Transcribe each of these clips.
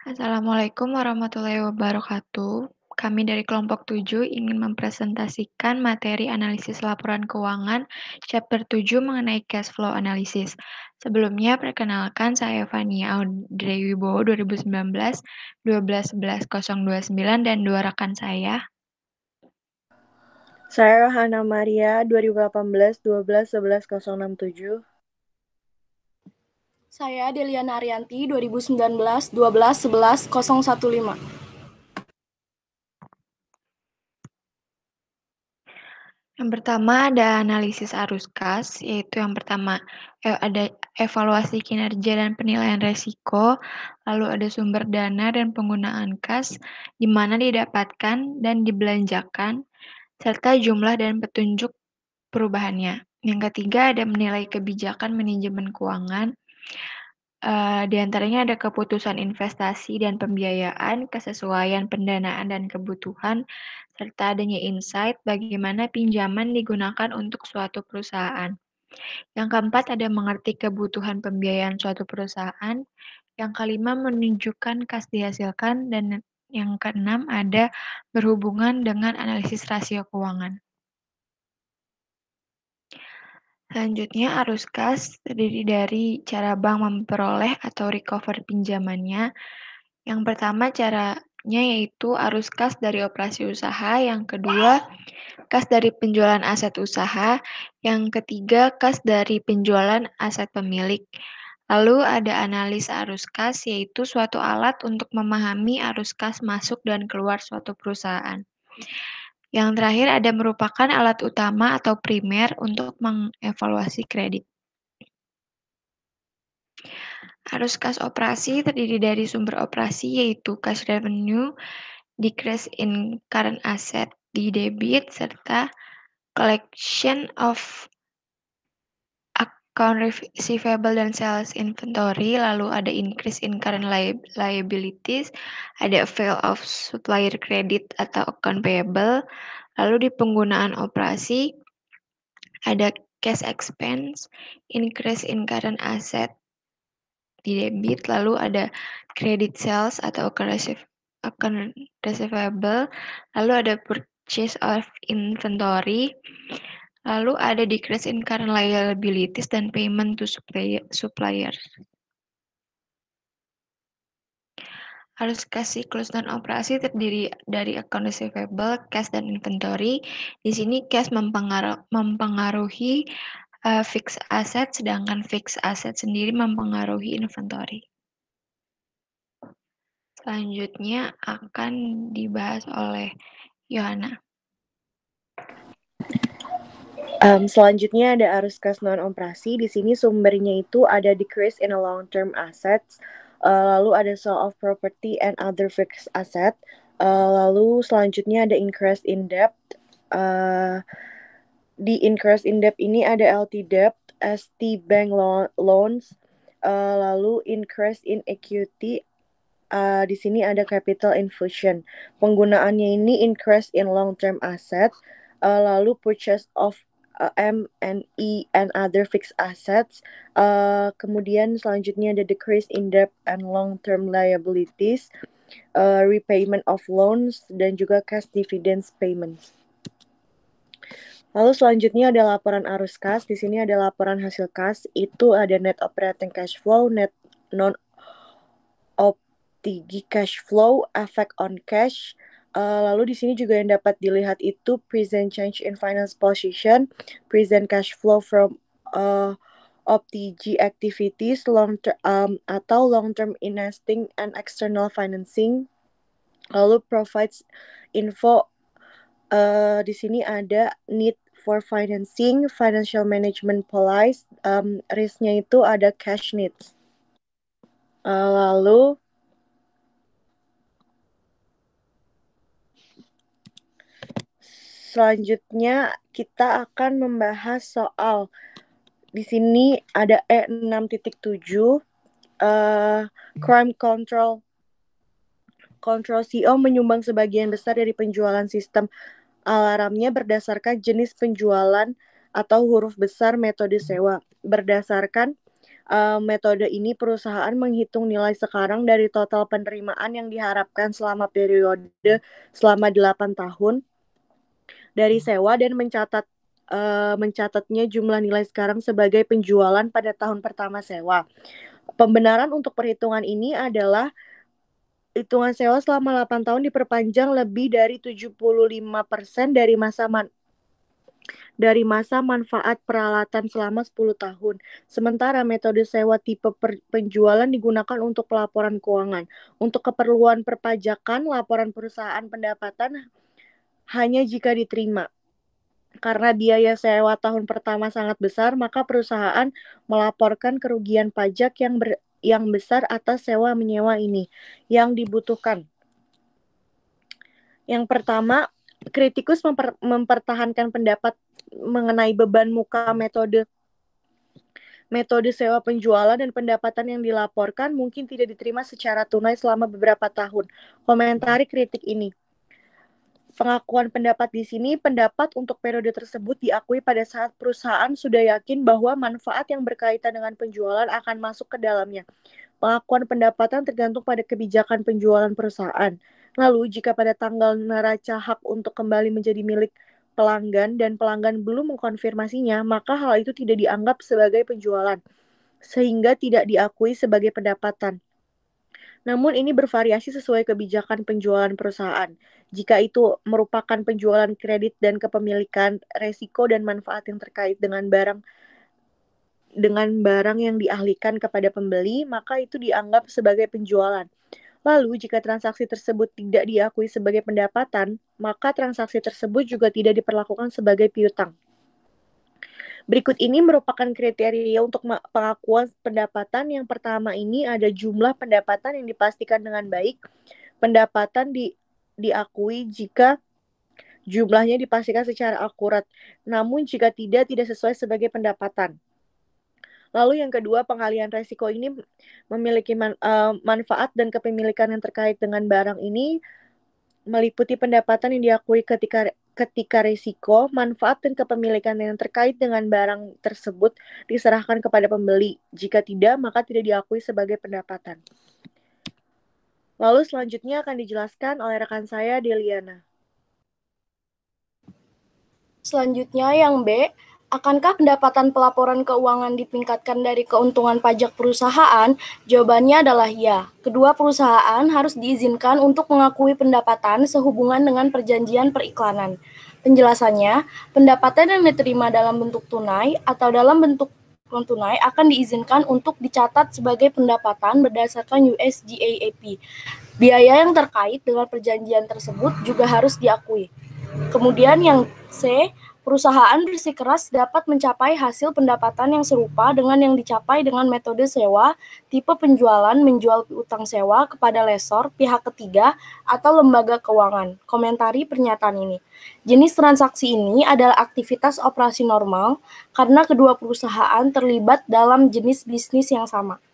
Assalamualaikum warahmatullahi wabarakatuh. Kami dari kelompok 7 ingin mempresentasikan materi analisis laporan keuangan chapter 7 mengenai cash flow analysis. Sebelumnya perkenalkan saya Fani Audrey Wibowo 2019 1211029 dan dua rekan saya. Saya Rohana Maria 2018 1211067. Saya Deliana Arianti 2019 12 11 015. Yang pertama ada analisis arus kas, yaitu yang pertama eh, ada evaluasi kinerja dan penilaian resiko, lalu ada sumber dana dan penggunaan kas, di mana didapatkan dan dibelanjakan, serta jumlah dan petunjuk perubahannya. Yang ketiga ada menilai kebijakan manajemen keuangan, Uh, di antaranya ada keputusan investasi dan pembiayaan, kesesuaian pendanaan dan kebutuhan, serta adanya insight bagaimana pinjaman digunakan untuk suatu perusahaan. Yang keempat ada mengerti kebutuhan pembiayaan suatu perusahaan. Yang kelima menunjukkan kas dihasilkan dan yang keenam ada berhubungan dengan analisis rasio keuangan. Selanjutnya, arus kas terdiri dari cara bank memperoleh atau recover pinjamannya. Yang pertama, caranya yaitu arus kas dari operasi usaha. Yang kedua, kas dari penjualan aset usaha. Yang ketiga, kas dari penjualan aset pemilik. Lalu ada analis arus kas, yaitu suatu alat untuk memahami arus kas masuk dan keluar suatu perusahaan. Yang terakhir ada merupakan alat utama atau primer untuk mengevaluasi kredit. Arus kas operasi terdiri dari sumber operasi yaitu cash revenue, decrease in current asset di debit, serta collection of account receivable dan sales inventory, lalu ada increase in current liabilities, ada fail of supplier credit atau account payable, lalu di penggunaan operasi ada cash expense, increase in current asset di debit, lalu ada credit sales atau account receivable, lalu ada purchase of inventory, Lalu ada decrease in current liabilities dan payment to suppliers. Harus kasih close down operasi terdiri dari account receivable, cash, dan inventory. Di sini cash mempengaruh, mempengaruhi uh, fixed asset, sedangkan fixed asset sendiri mempengaruhi inventory. Selanjutnya akan dibahas oleh Yohana. Um, selanjutnya ada arus kas non operasi. Di sini sumbernya itu ada decrease in a long term assets, uh, lalu ada sale of property and other fixed asset, uh, lalu selanjutnya ada increase in debt. Uh, di increase in debt ini ada LT debt, ST bank lo loans, uh, lalu increase in equity. Uh, di sini ada capital infusion. Penggunaannya ini increase in long term asset, uh, lalu purchase of uh, MNE and other fixed assets. Uh, kemudian selanjutnya ada decrease in debt and long-term liabilities, uh, repayment of loans dan juga cash dividends payments. Lalu selanjutnya ada laporan arus kas. Di sini ada laporan hasil kas. Itu ada net operating cash flow, net non tinggi cash flow, effect on cash, Eh, lalu di sini juga yang dapat dilihat itu present change in finance position, present cash flow from uh, eh, OPTG activities, long term um, atau long term investing and external financing. Lalu provides info uh, di sini ada need for financing, financial management policy, um, risknya itu ada cash needs. Uh, lalu selanjutnya kita akan membahas soal di sini ada E6.7 uh, eh, crime control Control CEO menyumbang sebagian besar dari penjualan sistem alarmnya berdasarkan jenis penjualan atau huruf besar metode sewa. Berdasarkan uh, metode ini, perusahaan menghitung nilai sekarang dari total penerimaan yang diharapkan selama periode selama 8 tahun dari sewa dan mencatat uh, mencatatnya jumlah nilai sekarang sebagai penjualan pada tahun pertama sewa. Pembenaran untuk perhitungan ini adalah hitungan sewa selama 8 tahun diperpanjang lebih dari 75% dari masa man dari masa manfaat peralatan selama 10 tahun. Sementara metode sewa tipe penjualan digunakan untuk pelaporan keuangan. Untuk keperluan perpajakan, laporan perusahaan pendapatan hanya jika diterima. Karena biaya sewa tahun pertama sangat besar, maka perusahaan melaporkan kerugian pajak yang ber, yang besar atas sewa menyewa ini yang dibutuhkan. Yang pertama, kritikus memper, mempertahankan pendapat mengenai beban muka metode metode sewa penjualan dan pendapatan yang dilaporkan mungkin tidak diterima secara tunai selama beberapa tahun. Komentari kritik ini. Pengakuan pendapat di sini, pendapat untuk periode tersebut diakui pada saat perusahaan sudah yakin bahwa manfaat yang berkaitan dengan penjualan akan masuk ke dalamnya. Pengakuan pendapatan tergantung pada kebijakan penjualan perusahaan. Lalu, jika pada tanggal neraca hak untuk kembali menjadi milik pelanggan dan pelanggan belum mengkonfirmasinya, maka hal itu tidak dianggap sebagai penjualan, sehingga tidak diakui sebagai pendapatan. Namun ini bervariasi sesuai kebijakan penjualan perusahaan. Jika itu merupakan penjualan kredit dan kepemilikan, resiko dan manfaat yang terkait dengan barang dengan barang yang diahlikan kepada pembeli, maka itu dianggap sebagai penjualan. Lalu, jika transaksi tersebut tidak diakui sebagai pendapatan, maka transaksi tersebut juga tidak diperlakukan sebagai piutang. Berikut ini merupakan kriteria untuk pengakuan pendapatan. Yang pertama ini ada jumlah pendapatan yang dipastikan dengan baik. Pendapatan di, diakui jika jumlahnya dipastikan secara akurat. Namun jika tidak, tidak sesuai sebagai pendapatan. Lalu yang kedua, pengalian resiko ini memiliki man, uh, manfaat dan kepemilikan yang terkait dengan barang ini meliputi pendapatan yang diakui ketika ketika risiko, manfaat, dan kepemilikan yang terkait dengan barang tersebut diserahkan kepada pembeli. Jika tidak, maka tidak diakui sebagai pendapatan. Lalu selanjutnya akan dijelaskan oleh rekan saya, Deliana. Selanjutnya yang B, Akankah pendapatan pelaporan keuangan ditingkatkan dari keuntungan pajak perusahaan? Jawabannya adalah ya. Kedua perusahaan harus diizinkan untuk mengakui pendapatan sehubungan dengan perjanjian periklanan. Penjelasannya, pendapatan yang diterima dalam bentuk tunai atau dalam bentuk non tunai akan diizinkan untuk dicatat sebagai pendapatan berdasarkan USGAAP. Biaya yang terkait dengan perjanjian tersebut juga harus diakui. Kemudian yang C, Perusahaan bersikeras dapat mencapai hasil pendapatan yang serupa dengan yang dicapai dengan metode sewa, tipe penjualan menjual utang sewa kepada lesor, pihak ketiga, atau lembaga keuangan. Komentari pernyataan ini. Jenis transaksi ini adalah aktivitas operasi normal karena kedua perusahaan terlibat dalam jenis bisnis yang sama.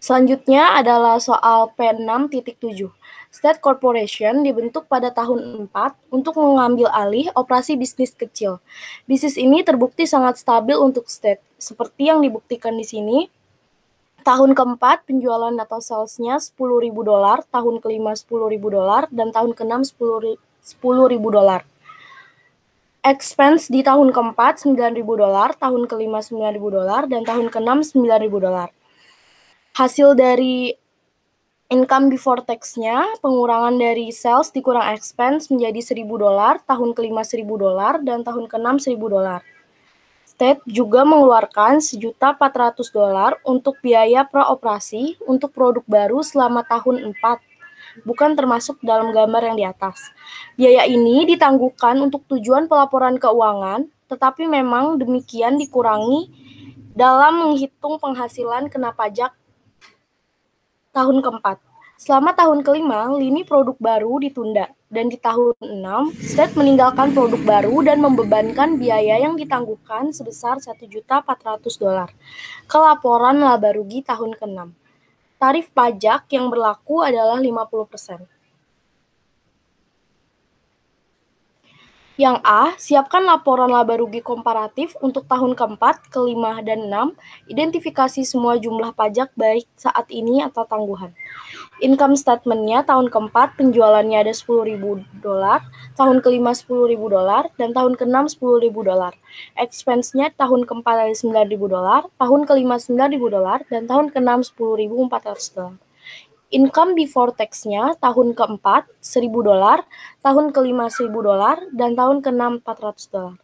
Selanjutnya adalah soal P6.7. State Corporation dibentuk pada tahun 4 untuk mengambil alih operasi bisnis kecil. Bisnis ini terbukti sangat stabil untuk state. Seperti yang dibuktikan di sini, tahun keempat penjualan atau salesnya 10.000 dolar, tahun kelima 10.000 dolar, dan tahun keenam 10.000 dolar. Expense di tahun keempat 9.000 dolar, tahun kelima 9.000 dolar, dan tahun keenam 9.000 dolar. Hasil dari Income before tax-nya, pengurangan dari sales dikurang expense menjadi 1000 dolar, tahun kelima 1000 dolar, dan tahun keenam 1000 dolar. State juga mengeluarkan 1.400 dolar untuk biaya praoperasi untuk produk baru selama tahun 4, bukan termasuk dalam gambar yang di atas. Biaya ini ditangguhkan untuk tujuan pelaporan keuangan, tetapi memang demikian dikurangi dalam menghitung penghasilan kena pajak tahun keempat. Selama tahun kelima, lini produk baru ditunda, dan di tahun 6, stead meninggalkan produk baru dan membebankan biaya yang ditangguhkan sebesar juta 1.400 dolar kelaporan laba rugi tahun keenam. Tarif pajak yang berlaku adalah 50 persen. Yang A, siapkan laporan laba rugi komparatif untuk tahun keempat, kelima, dan enam. Identifikasi semua jumlah pajak baik saat ini atau tangguhan. Income statementnya tahun keempat penjualannya ada 10.000 dolar, tahun kelima 10.000 dolar, dan tahun keenam 10.000 dolar. Expense-nya tahun keempat ada 9.000 dolar, tahun kelima 9.000 dolar, dan tahun keenam 10.400 dolar. Income before tax-nya tahun keempat 1000 dolar, tahun kelima 1000 dolar, dan tahun keenam 400 dolar.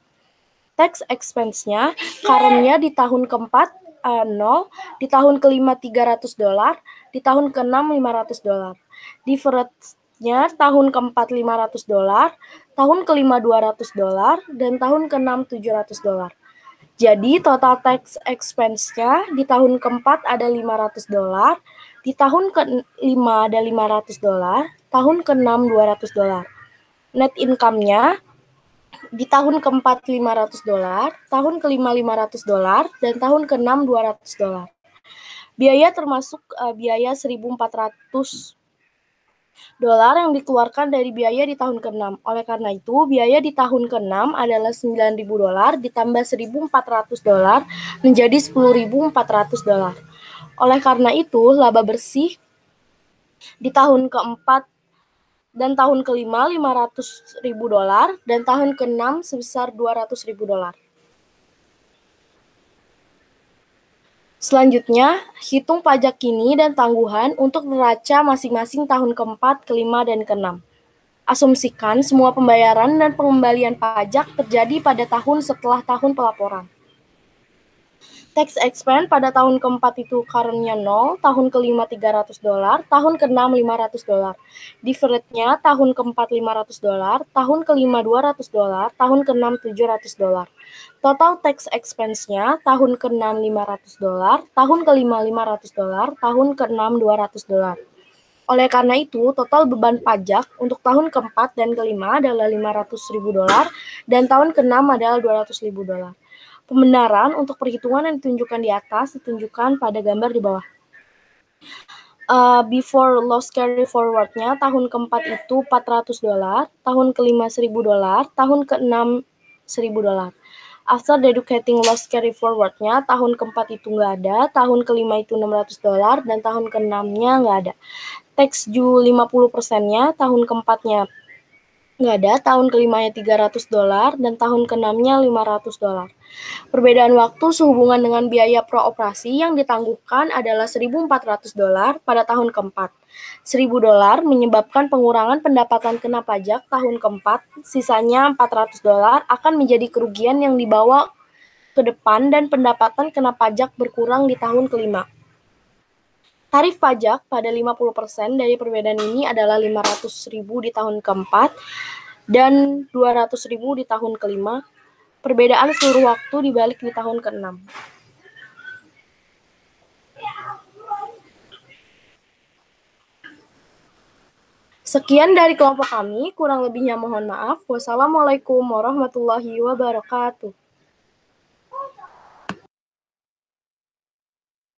Tax expense-nya karena di tahun keempat uh, eh, 0, di tahun kelima 300 dolar, di tahun keenam 500 dolar. difference nya tahun keempat 500 dolar, tahun kelima 200 dolar, dan tahun keenam 700 dolar. Jadi total tax expense-nya di tahun keempat ada 500 dolar, di tahun ke-5 ada 500 dolar, tahun ke-6 200 dolar. Net income-nya di tahun ke-4 500 dolar, tahun ke-5 500 dolar, dan tahun ke-6 200 dolar. Biaya termasuk uh, biaya 1.400 dolar yang dikeluarkan dari biaya di tahun ke-6. Oleh karena itu, biaya di tahun ke-6 adalah 9.000 dolar ditambah 1.400 dolar menjadi 10.400 dolar. Oleh karena itu, laba bersih di tahun keempat dan tahun kelima 500 ribu dolar dan tahun keenam sebesar 200 ribu dolar. Selanjutnya, hitung pajak kini dan tangguhan untuk neraca masing-masing tahun keempat, kelima, dan keenam. Asumsikan semua pembayaran dan pengembalian pajak terjadi pada tahun setelah tahun pelaporan. Tax expense pada tahun keempat itu currentnya 0, tahun kelima 300 dolar, tahun keenam 500 dolar. Differentnya tahun keempat 500 dolar, tahun kelima 200 dolar, tahun keenam 700 dolar. Total tax expense-nya tahun keenam 500 dolar, tahun kelima 500 dolar, tahun keenam 200 dolar. Oleh karena itu, total beban pajak untuk tahun keempat dan kelima adalah 500 ribu dolar dan tahun keenam adalah 200 ribu dolar. Pembenaran untuk perhitungan yang ditunjukkan di atas ditunjukkan pada gambar di bawah. Uh, before loss carry forwardnya tahun keempat itu 400 dolar, tahun kelima 1000 dolar, tahun keenam 1000 dolar. After deducting loss carry forwardnya tahun keempat itu nggak ada, tahun kelima itu 600 dolar, dan tahun keenamnya nggak ada. Tax due 50 persennya, tahun keempatnya nggak ada, tahun kelimanya 300 dolar, dan tahun keenamnya 500 dolar. Perbedaan waktu sehubungan dengan biaya prooperasi yang ditangguhkan adalah 1.400 dolar pada tahun keempat. 1.000 dolar menyebabkan pengurangan pendapatan kena pajak tahun keempat, sisanya 400 dolar akan menjadi kerugian yang dibawa ke depan dan pendapatan kena pajak berkurang di tahun kelima. Tarif pajak pada 50% dari perbedaan ini adalah 500.000 di tahun keempat dan 200.000 di tahun kelima. Perbedaan seluruh waktu dibalik di tahun keenam. Sekian dari kelompok kami, kurang lebihnya mohon maaf. Wassalamualaikum warahmatullahi wabarakatuh.